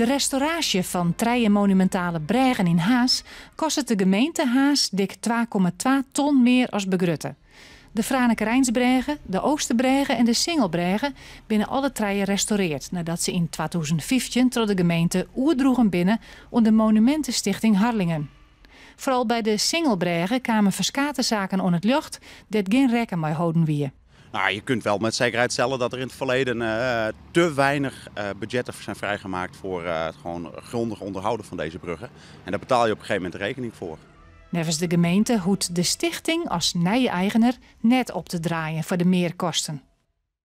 De restauratie van treien monumentale bregen in Haas kostte de gemeente Haas dik 2,2 ton meer als begrutte. De Franeker de Oosterbregen en de Singelbregen binnen alle treien restaureerd nadat ze in 2015 door de gemeente oerdroegen binnen onder Monumentenstichting Harlingen. Vooral bij de Singelbregen kwamen verskate zaken on het lucht dat geen rekken mij houden wie. Nou, je kunt wel met zekerheid stellen dat er in het verleden eh, te weinig eh, budgetten zijn vrijgemaakt voor eh, het gewoon grondig onderhouden van deze bruggen. En daar betaal je op een gegeven moment rekening voor. Nevens de gemeente hoedt de stichting als nije-eigenaar net op te draaien voor de meerkosten.